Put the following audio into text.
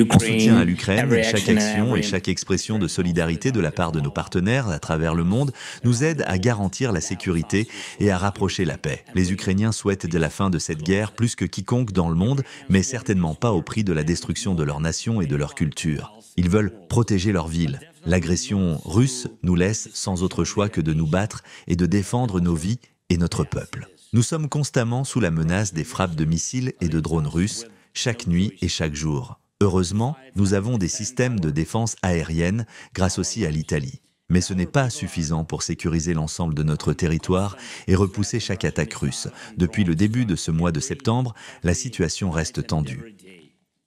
En soutien à l'Ukraine, chaque action et chaque expression de solidarité de la part de nos partenaires à travers le monde nous aide à garantir la sécurité et à rapprocher la paix. Les Ukrainiens souhaitent de la fin de cette guerre plus que quiconque dans le monde, mais certainement pas au prix de la destruction de leur nation et de leur culture. Ils veulent protéger leur ville. L'agression russe nous laisse sans autre choix que de nous battre et de défendre nos vies et notre peuple. Nous sommes constamment sous la menace des frappes de missiles et de drones russes, chaque nuit et chaque jour. Heureusement, nous avons des systèmes de défense aérienne grâce aussi à l'Italie. Mais ce n'est pas suffisant pour sécuriser l'ensemble de notre territoire et repousser chaque attaque russe. Depuis le début de ce mois de septembre, la situation reste tendue.